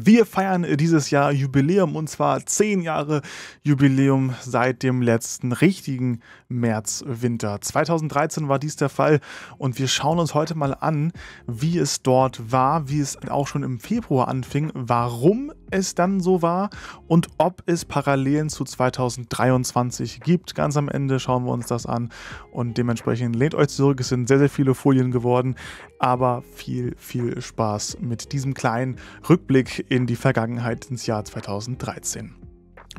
Wir feiern dieses Jahr Jubiläum und zwar zehn Jahre Jubiläum seit dem letzten richtigen März-Winter. 2013 war dies der Fall und wir schauen uns heute mal an, wie es dort war, wie es auch schon im Februar anfing, warum es dann so war und ob es Parallelen zu 2023 gibt. Ganz am Ende schauen wir uns das an und dementsprechend lehnt euch zurück. Es sind sehr, sehr viele Folien geworden, aber viel, viel Spaß mit diesem kleinen Rückblick in die Vergangenheit ins Jahr 2013.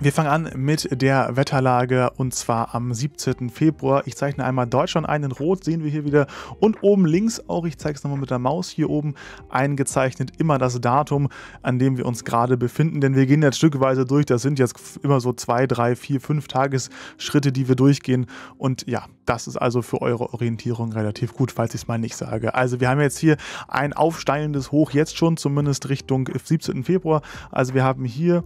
Wir fangen an mit der Wetterlage und zwar am 17. Februar. Ich zeichne einmal Deutschland ein, in Rot sehen wir hier wieder und oben links auch, ich zeige es nochmal mit der Maus hier oben, eingezeichnet immer das Datum, an dem wir uns gerade befinden, denn wir gehen jetzt stückweise durch. Das sind jetzt immer so zwei, drei, vier, fünf Tagesschritte, die wir durchgehen und ja, das ist also für eure Orientierung relativ gut, falls ich es mal nicht sage. Also wir haben jetzt hier ein aufsteigendes Hoch, jetzt schon zumindest Richtung 17. Februar. Also wir haben hier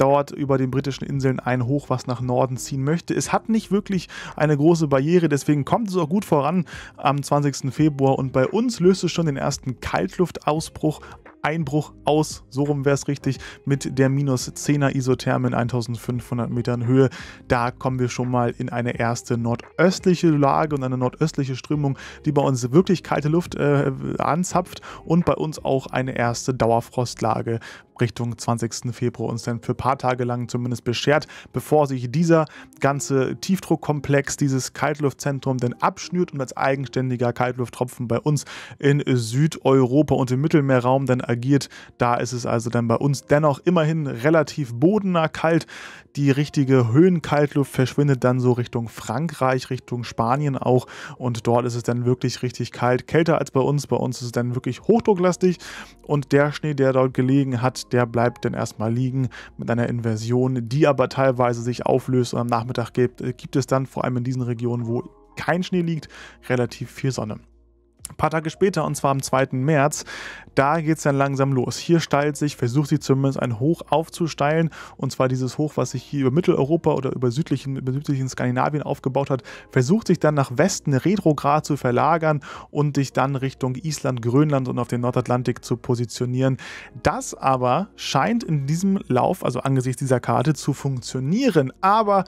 dauert über den britischen Inseln ein Hoch, was nach Norden ziehen möchte. Es hat nicht wirklich eine große Barriere, deswegen kommt es auch gut voran am 20. Februar und bei uns löst es schon den ersten Kaltluftausbruch Einbruch aus, so rum wäre es richtig, mit der minus 10er Isotherme in 1500 Metern Höhe. Da kommen wir schon mal in eine erste nordöstliche Lage und eine nordöstliche Strömung, die bei uns wirklich kalte Luft äh, anzapft und bei uns auch eine erste Dauerfrostlage Richtung 20. Februar uns dann für ein paar Tage lang zumindest beschert, bevor sich dieser ganze Tiefdruckkomplex, dieses Kaltluftzentrum dann abschnürt und als eigenständiger Kaltlufttropfen bei uns in Südeuropa und im Mittelmeerraum dann agiert. Da ist es also dann bei uns dennoch immerhin relativ bodener kalt. Die richtige Höhenkaltluft verschwindet dann so Richtung Frankreich, Richtung Spanien auch. Und dort ist es dann wirklich richtig kalt. Kälter als bei uns. Bei uns ist es dann wirklich hochdrucklastig. Und der Schnee, der dort gelegen hat, der bleibt dann erstmal liegen mit einer Inversion, die aber teilweise sich auflöst. Und am Nachmittag gibt, äh, gibt es dann vor allem in diesen Regionen, wo kein Schnee liegt, relativ viel Sonne. Ein paar Tage später, und zwar am 2. März, da geht es dann langsam los. Hier steilt sich, versucht sie zumindest ein Hoch aufzusteilen. Und zwar dieses Hoch, was sich hier über Mitteleuropa oder über südlichen, über südlichen Skandinavien aufgebaut hat, versucht sich dann nach Westen retrograd zu verlagern und sich dann Richtung Island, Grönland und auf den Nordatlantik zu positionieren. Das aber scheint in diesem Lauf, also angesichts dieser Karte, zu funktionieren. Aber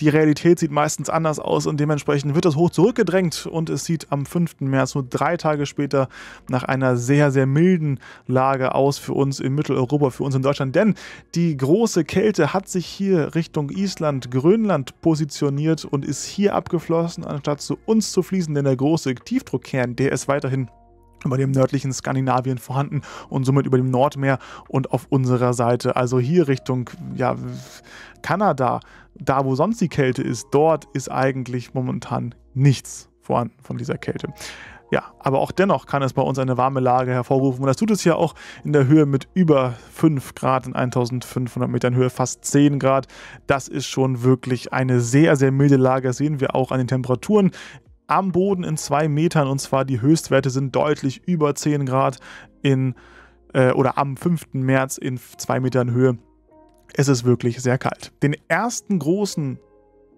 die Realität sieht meistens anders aus und dementsprechend wird das Hoch zurückgedrängt und es sieht am 5. März nur drei Tage später nach einer sehr, sehr milden Lage aus für uns in Mitteleuropa, für uns in Deutschland. Denn die große Kälte hat sich hier Richtung Island, Grönland positioniert und ist hier abgeflossen, anstatt zu uns zu fließen. Denn der große Tiefdruckkern, der ist weiterhin über dem nördlichen Skandinavien vorhanden und somit über dem Nordmeer und auf unserer Seite. Also hier Richtung ja, Kanada, da wo sonst die Kälte ist, dort ist eigentlich momentan nichts vorhanden von dieser Kälte. Ja, aber auch dennoch kann es bei uns eine warme Lage hervorrufen und das tut es ja auch in der Höhe mit über 5 Grad in 1500 Metern Höhe, fast 10 Grad. Das ist schon wirklich eine sehr, sehr milde Lage, das sehen wir auch an den Temperaturen am Boden in 2 Metern und zwar die Höchstwerte sind deutlich über 10 Grad in äh, oder am 5. März in 2 Metern Höhe. Es ist wirklich sehr kalt. Den ersten großen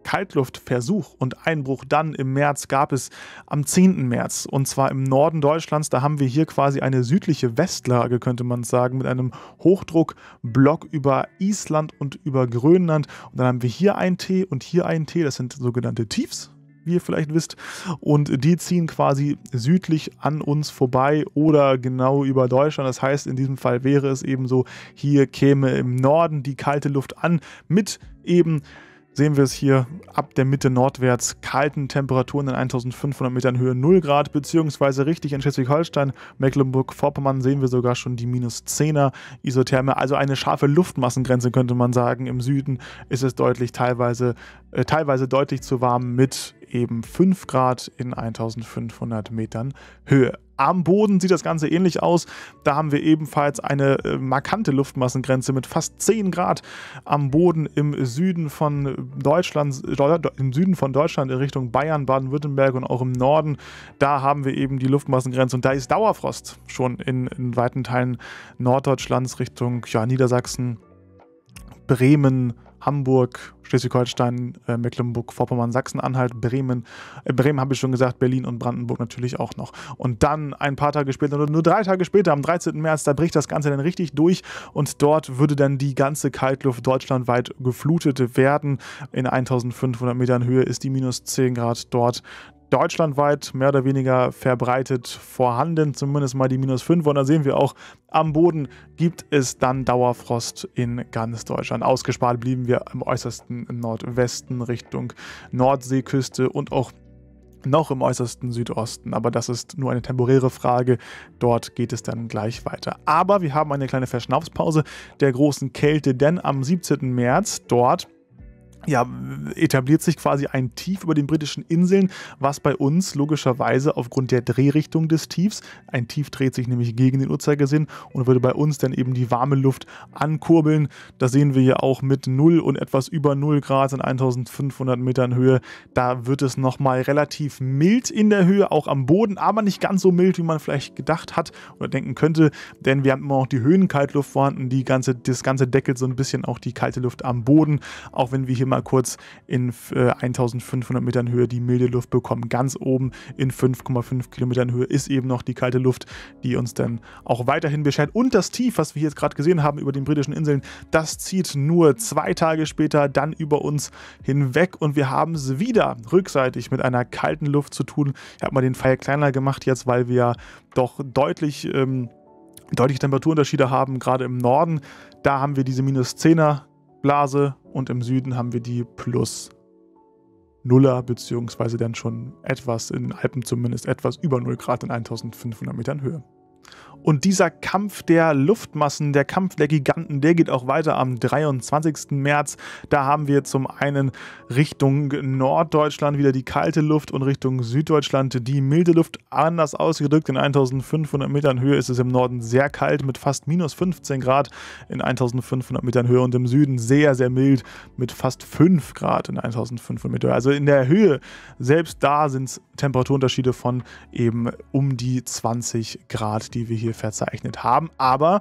Kaltluftversuch und Einbruch dann im März gab es am 10. März und zwar im Norden Deutschlands. Da haben wir hier quasi eine südliche Westlage, könnte man sagen, mit einem Hochdruckblock über Island und über Grönland. Und dann haben wir hier ein T und hier ein T, das sind sogenannte Tiefs, wie ihr vielleicht wisst. Und die ziehen quasi südlich an uns vorbei oder genau über Deutschland. Das heißt, in diesem Fall wäre es eben so, hier käme im Norden die kalte Luft an mit eben sehen wir es hier ab der Mitte nordwärts kalten Temperaturen in 1500 Metern Höhe 0 Grad, beziehungsweise richtig in Schleswig-Holstein, Mecklenburg-Vorpommern sehen wir sogar schon die minus 10er Isotherme, also eine scharfe Luftmassengrenze könnte man sagen. Im Süden ist es deutlich teilweise, äh, teilweise deutlich zu warm mit eben 5 Grad in 1500 Metern Höhe. Am Boden sieht das Ganze ähnlich aus. Da haben wir ebenfalls eine äh, markante Luftmassengrenze mit fast 10 Grad am Boden im Süden von Deutschland, äh, im Süden von Deutschland in Richtung Bayern, Baden-Württemberg und auch im Norden. Da haben wir eben die Luftmassengrenze und da ist Dauerfrost schon in, in weiten Teilen Norddeutschlands Richtung ja, Niedersachsen, Bremen, Hamburg, Schleswig-Holstein, äh, Mecklenburg, Vorpommern, Sachsen-Anhalt, Bremen. Äh, Bremen habe ich schon gesagt, Berlin und Brandenburg natürlich auch noch. Und dann ein paar Tage später oder nur drei Tage später, am 13. März, da bricht das Ganze dann richtig durch und dort würde dann die ganze Kaltluft deutschlandweit geflutet werden. In 1500 Metern Höhe ist die minus 10 Grad dort deutschlandweit mehr oder weniger verbreitet vorhanden, zumindest mal die minus 5. Und da sehen wir auch, am Boden gibt es dann Dauerfrost in ganz Deutschland. Ausgespart blieben wir im äußersten Nordwesten Richtung Nordseeküste und auch noch im äußersten Südosten, aber das ist nur eine temporäre Frage. Dort geht es dann gleich weiter. Aber wir haben eine kleine Verschnaufspause der großen Kälte, denn am 17. März dort ja, etabliert sich quasi ein Tief über den britischen Inseln, was bei uns logischerweise aufgrund der Drehrichtung des Tiefs, ein Tief dreht sich nämlich gegen den Uhrzeigersinn und würde bei uns dann eben die warme Luft ankurbeln. Das sehen wir ja auch mit 0 und etwas über 0 Grad in 1500 Metern Höhe. Da wird es nochmal relativ mild in der Höhe, auch am Boden, aber nicht ganz so mild, wie man vielleicht gedacht hat oder denken könnte, denn wir haben immer noch die Höhenkaltluft vorhanden, die ganze, das Ganze deckelt so ein bisschen auch die kalte Luft am Boden, auch wenn wir hier mal mal kurz in äh, 1500 Metern Höhe die milde Luft bekommen. Ganz oben in 5,5 Kilometern Höhe ist eben noch die kalte Luft, die uns dann auch weiterhin beschert. Und das Tief, was wir jetzt gerade gesehen haben über den britischen Inseln, das zieht nur zwei Tage später dann über uns hinweg und wir haben es wieder rückseitig mit einer kalten Luft zu tun. Ich habe mal den Pfeil kleiner gemacht jetzt, weil wir doch deutlich... Ähm, deutliche Temperaturunterschiede haben, gerade im Norden. Da haben wir diese minus 10er Blase und im Süden haben wir die plus Nuller, beziehungsweise dann schon etwas, in den Alpen zumindest etwas über 0 Grad in 1500 Metern Höhe. Und dieser Kampf der Luftmassen, der Kampf der Giganten, der geht auch weiter am 23. März. Da haben wir zum einen Richtung Norddeutschland wieder die kalte Luft und Richtung Süddeutschland die milde Luft. Anders ausgedrückt, in 1500 Metern Höhe ist es im Norden sehr kalt mit fast minus 15 Grad in 1500 Metern Höhe und im Süden sehr, sehr mild mit fast 5 Grad in 1500 Metern Höhe. Also in der Höhe, selbst da sind es Temperaturunterschiede von eben um die 20 Grad, die wir hier verzeichnet haben. Aber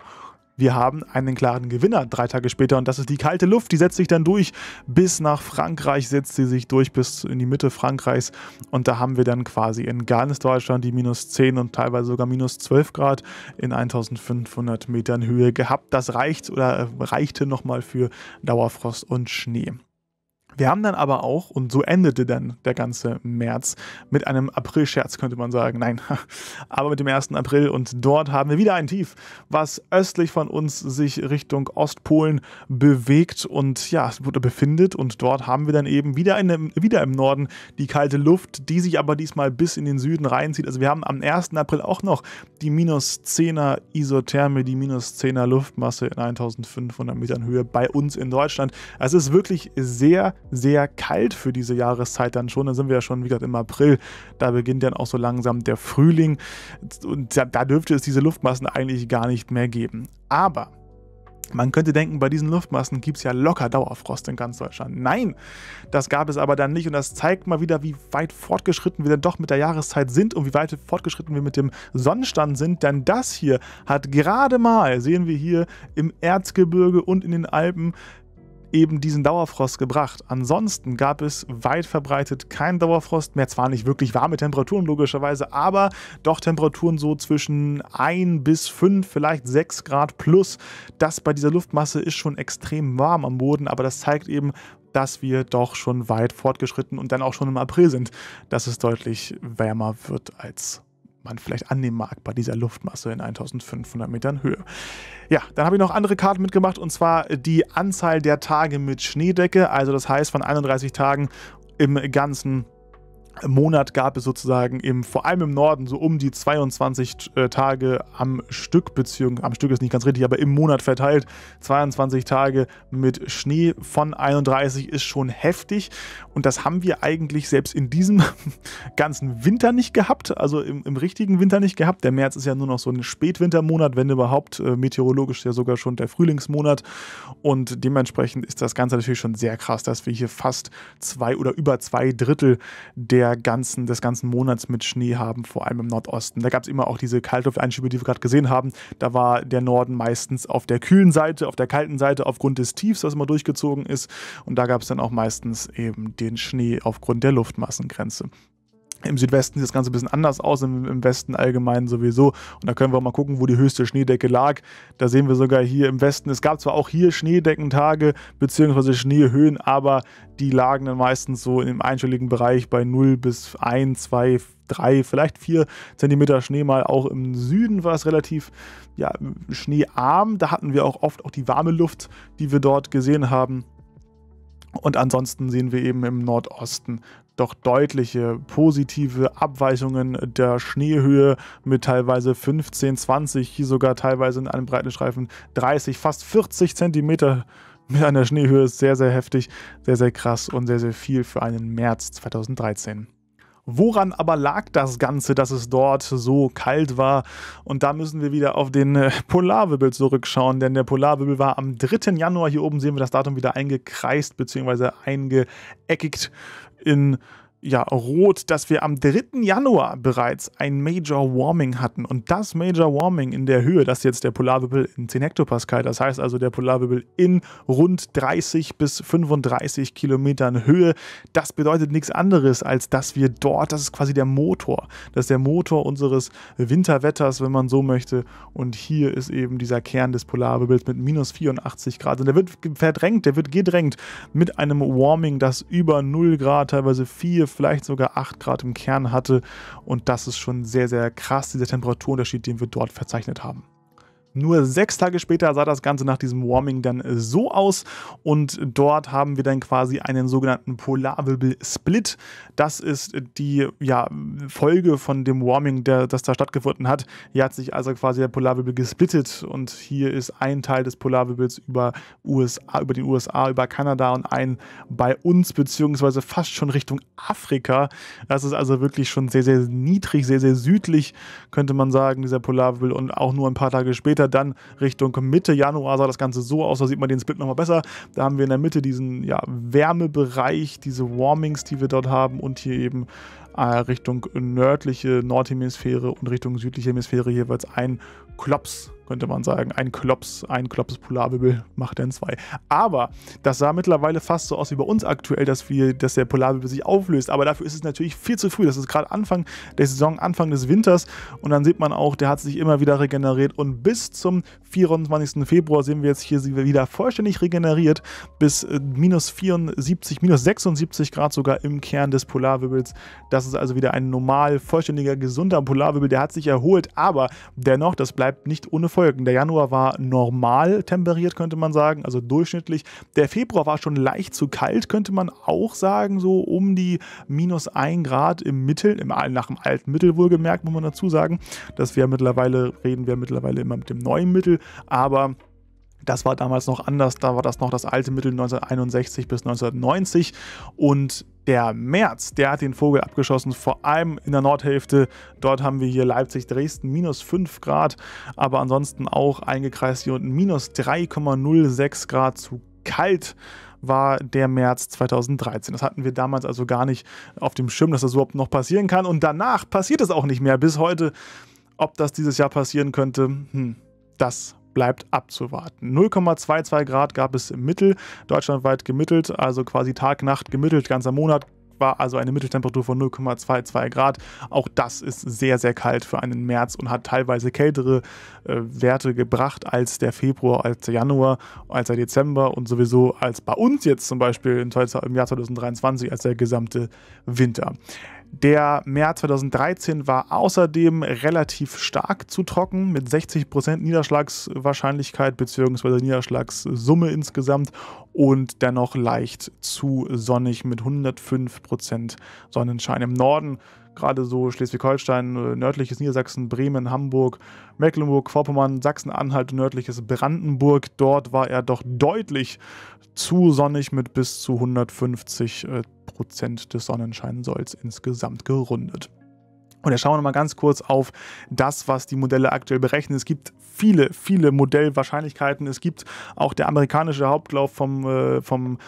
wir haben einen klaren Gewinner drei Tage später und das ist die kalte Luft. Die setzt sich dann durch bis nach Frankreich, setzt sie sich durch bis in die Mitte Frankreichs und da haben wir dann quasi in ganz Deutschland die minus 10 und teilweise sogar minus 12 Grad in 1500 Metern Höhe gehabt. Das reicht oder reichte nochmal für Dauerfrost und Schnee. Wir haben dann aber auch, und so endete dann der ganze März, mit einem April-Scherz könnte man sagen. Nein, aber mit dem 1. April und dort haben wir wieder ein Tief, was östlich von uns sich Richtung Ostpolen bewegt und ja, befindet. Und dort haben wir dann eben wieder, eine, wieder im Norden die kalte Luft, die sich aber diesmal bis in den Süden reinzieht. Also wir haben am 1. April auch noch die minus 10er Isotherme, die minus 10er Luftmasse in 1500 Metern Höhe bei uns in Deutschland. es ist wirklich sehr sehr kalt für diese Jahreszeit dann schon. Dann sind wir ja schon, wie gesagt, im April. Da beginnt dann auch so langsam der Frühling. Und da, da dürfte es diese Luftmassen eigentlich gar nicht mehr geben. Aber man könnte denken, bei diesen Luftmassen gibt es ja locker Dauerfrost in ganz Deutschland. Nein, das gab es aber dann nicht und das zeigt mal wieder, wie weit fortgeschritten wir denn doch mit der Jahreszeit sind und wie weit fortgeschritten wir mit dem Sonnenstand sind. Denn das hier hat gerade mal, sehen wir hier im Erzgebirge und in den Alpen, eben diesen Dauerfrost gebracht. Ansonsten gab es weit verbreitet keinen Dauerfrost mehr, zwar nicht wirklich warme Temperaturen logischerweise, aber doch Temperaturen so zwischen 1 bis 5, vielleicht 6 Grad plus. Das bei dieser Luftmasse ist schon extrem warm am Boden, aber das zeigt eben, dass wir doch schon weit fortgeschritten und dann auch schon im April sind, dass es deutlich wärmer wird als man vielleicht annehmen mag bei dieser Luftmasse in 1500 Metern Höhe. Ja, dann habe ich noch andere Karten mitgemacht und zwar die Anzahl der Tage mit Schneedecke. Also das heißt von 31 Tagen im Ganzen Monat gab es sozusagen im, vor allem im Norden, so um die 22 äh, Tage am Stück, beziehungsweise am Stück ist nicht ganz richtig, aber im Monat verteilt, 22 Tage mit Schnee von 31 ist schon heftig. Und das haben wir eigentlich selbst in diesem ganzen Winter nicht gehabt, also im, im richtigen Winter nicht gehabt. Der März ist ja nur noch so ein Spätwintermonat, wenn überhaupt, äh, meteorologisch ja sogar schon der Frühlingsmonat. Und dementsprechend ist das Ganze natürlich schon sehr krass, dass wir hier fast zwei oder über zwei Drittel der der ganzen, des ganzen Monats mit Schnee haben, vor allem im Nordosten. Da gab es immer auch diese Kaltlufteinschübe, die wir gerade gesehen haben. Da war der Norden meistens auf der kühlen Seite, auf der kalten Seite aufgrund des Tiefs, was immer durchgezogen ist. Und da gab es dann auch meistens eben den Schnee aufgrund der Luftmassengrenze. Im Südwesten sieht das Ganze ein bisschen anders aus, im, im, Westen allgemein sowieso. Und da können wir auch mal gucken, wo die höchste Schneedecke lag. Da sehen wir sogar hier im Westen, es gab zwar auch hier Schneedeckentage bzw. Schneehöhen, aber die lagen dann meistens so im einstelligen Bereich bei 0 bis 1, 2, 3, vielleicht 4 cm Schnee mal. Auch im Süden war es relativ ja, schneearm. Da hatten wir auch oft auch die warme Luft, die wir dort gesehen haben. Und ansonsten sehen wir eben im Nordosten doch deutliche positive Abweichungen der Schneehöhe mit teilweise 15, 20, hier sogar teilweise in einem breiten Streifen 30, fast 40 Zentimeter mit einer Schneehöhe sehr, sehr heftig, sehr, sehr krass und sehr, sehr viel für einen März 2013. Woran aber lag das Ganze, dass es dort so kalt war? Und da müssen wir wieder auf den äh, Polarwirbel zurückschauen, denn der Polarwirbel war am 3. Januar, hier oben sehen wir das Datum wieder eingekreist bzw. eingeeckigt in ja, rot, dass wir am 3. Januar bereits ein Major Warming hatten. Und das Major Warming in der Höhe, das ist jetzt der Polarwirbel in 10 Hektopascal, das heißt also der Polarwirbel in rund 30 bis 35 Kilometern Höhe, das bedeutet nichts anderes, als dass wir dort, das ist quasi der Motor, das ist der Motor unseres Winterwetters, wenn man so möchte. Und hier ist eben dieser Kern des Polarwirbels mit minus 84 Grad. Und der wird verdrängt, der wird gedrängt mit einem Warming, das über 0 Grad, teilweise 4, vielleicht sogar 8 Grad im Kern hatte. Und das ist schon sehr, sehr krass, dieser Temperaturunterschied, den wir dort verzeichnet haben. Nur sechs Tage später sah das Ganze nach diesem Warming dann äh, so aus und dort haben wir dann quasi einen sogenannten Polarwirbel-Split. Das ist die ja, Folge von dem Warming, der, das da stattgefunden hat. Hier hat sich also quasi der Polarwirbel gesplittet und hier ist ein Teil des Polarwirbels über, USA, über den USA, über Kanada und ein bei uns beziehungsweise fast schon Richtung Afrika. Das ist also wirklich schon sehr, sehr niedrig, sehr, sehr südlich, könnte man sagen, dieser Polarwirbel und auch nur ein paar Tage später später dann Richtung Mitte Januar sah das Ganze so aus, da sieht man den Split nochmal besser. Da haben wir in der Mitte diesen ja, Wärmebereich, diese Warmings, die wir dort haben und hier eben äh, Richtung nördliche Nordhemisphäre und Richtung südliche Hemisphäre jeweils ein Klops könnte man sagen. Ein Klops, ein Klops Polarwirbel macht dann zwei. Aber das sah mittlerweile fast so aus wie bei uns aktuell, dass, wir, dass der Polarwirbel sich auflöst. Aber dafür ist es natürlich viel zu früh. Das ist gerade Anfang der Saison, Anfang des Winters. Und dann sieht man auch, der hat sich immer wieder regeneriert. Und bis zum 24. Februar sehen wir jetzt hier wieder vollständig regeneriert. Bis äh, minus 74, minus 76 Grad sogar im Kern des Polarwirbels. Das ist also wieder ein normal, vollständiger, gesunder Polarwirbel. Der hat sich erholt, aber dennoch, das bleibt nicht ohne Folgen. Der Januar war normal temperiert, könnte man sagen, also durchschnittlich. Der Februar war schon leicht zu kalt, könnte man auch sagen, so um die minus 1 Grad im Mittel, im, nach dem alten Mittel wohlgemerkt, muss man dazu sagen, dass wir mittlerweile, reden wir mittlerweile immer mit dem neuen Mittel, aber das war damals noch anders, da war das noch das alte Mittel 1961 bis 1990 und der März, der hat den Vogel abgeschossen, vor allem in der Nordhälfte. Dort haben wir hier Leipzig-Dresden minus 5 Grad, aber ansonsten auch eingekreist hier unten minus 3,06 Grad zu kalt war der März 2013. Das hatten wir damals also gar nicht auf dem Schirm, dass das überhaupt noch passieren kann. Und danach passiert es auch nicht mehr bis heute. Ob das dieses Jahr passieren könnte, hm, das bleibt abzuwarten. 0,22 Grad gab es im Mittel, deutschlandweit gemittelt, also quasi Tag, Nacht gemittelt, ganzer Monat war also eine Mitteltemperatur von 0,22 Grad. Auch das ist sehr, sehr kalt für einen März und hat teilweise kältere äh, Werte gebracht als der Februar, als der Januar, als der Dezember und sowieso als bei uns jetzt zum Beispiel im Jahr 2023 als der gesamte Winter. Der März 2013 war außerdem relativ stark zu trocken mit 60% Niederschlagswahrscheinlichkeit bzw. Niederschlagssumme insgesamt und dennoch leicht zu sonnig mit 105% Sonnenschein im Norden gerade so Schleswig-Holstein, äh, nördliches Niedersachsen, Bremen, Hamburg, Mecklenburg, Vorpommern, Sachsen-Anhalt, nördliches Brandenburg. Dort war er doch deutlich zu sonnig mit bis zu 150 äh, Prozent des Sonnenscheinsolls insgesamt gerundet. Und jetzt schauen wir mal ganz kurz auf das, was die Modelle aktuell berechnen. Es gibt viele, viele Modellwahrscheinlichkeiten. Es gibt auch der amerikanische Hauptlauf vom, äh, vom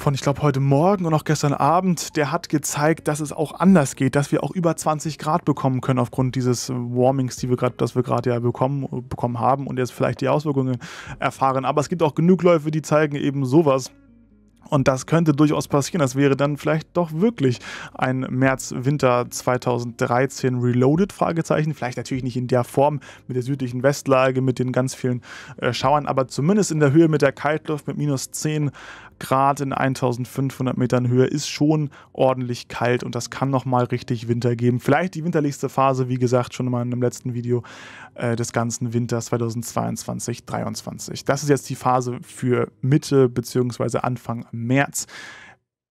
von, ich glaube, heute Morgen und auch gestern Abend, der hat gezeigt, dass es auch anders geht, dass wir auch über 20 Grad bekommen können aufgrund dieses äh, Warmings, die wir grad, das wir gerade ja bekommen, äh, bekommen haben und jetzt vielleicht die Auswirkungen erfahren. Aber es gibt auch genug Läufe, die zeigen eben sowas. Und das könnte durchaus passieren. Das wäre dann vielleicht doch wirklich ein März-Winter 2013 Reloaded? Fragezeichen. Vielleicht natürlich nicht in der Form mit der südlichen Westlage, mit den ganz vielen äh, Schauern, aber zumindest in der Höhe mit der Kaltluft mit minus 10 Grad in 1500 Metern Höhe ist schon ordentlich kalt und das kann nochmal richtig Winter geben. Vielleicht die winterlichste Phase, wie gesagt, schon mal in einem letzten Video äh, des ganzen Winters 2022, 2023. Das ist jetzt die Phase für Mitte bzw. Anfang März.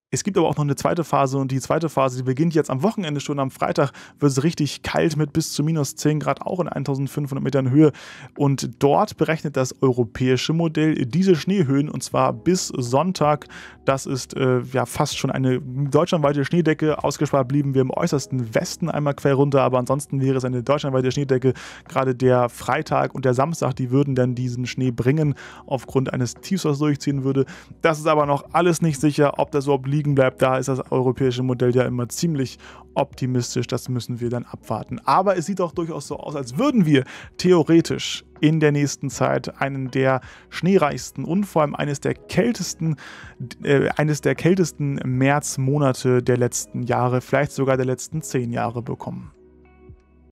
Es gibt aber auch noch eine zweite Phase und die zweite Phase, die beginnt jetzt am Wochenende schon. Am Freitag wird es richtig kalt mit bis zu minus 10 Grad, auch in 1500 Metern Höhe. Und dort berechnet das europäische Modell diese Schneehöhen und zwar bis Sonntag. Das ist äh, ja fast schon eine deutschlandweite Schneedecke. Ausgespart blieben wir im äußersten Westen einmal quer runter, aber ansonsten wäre es eine deutschlandweite Schneedecke. Gerade der Freitag und der Samstag, die würden dann diesen Schnee bringen, aufgrund eines Tiefs, was durchziehen würde. Das ist aber noch alles nicht sicher, ob das überhaupt liegt liegen bleibt. Da ist das europäische Modell ja immer ziemlich optimistisch. Das müssen wir dann abwarten. Aber es sieht auch durchaus so aus, als würden wir theoretisch in der nächsten Zeit einen der schneereichsten und vor allem eines der kältesten, äh, eines der kältesten Märzmonate der letzten Jahre, vielleicht sogar der letzten zehn Jahre bekommen.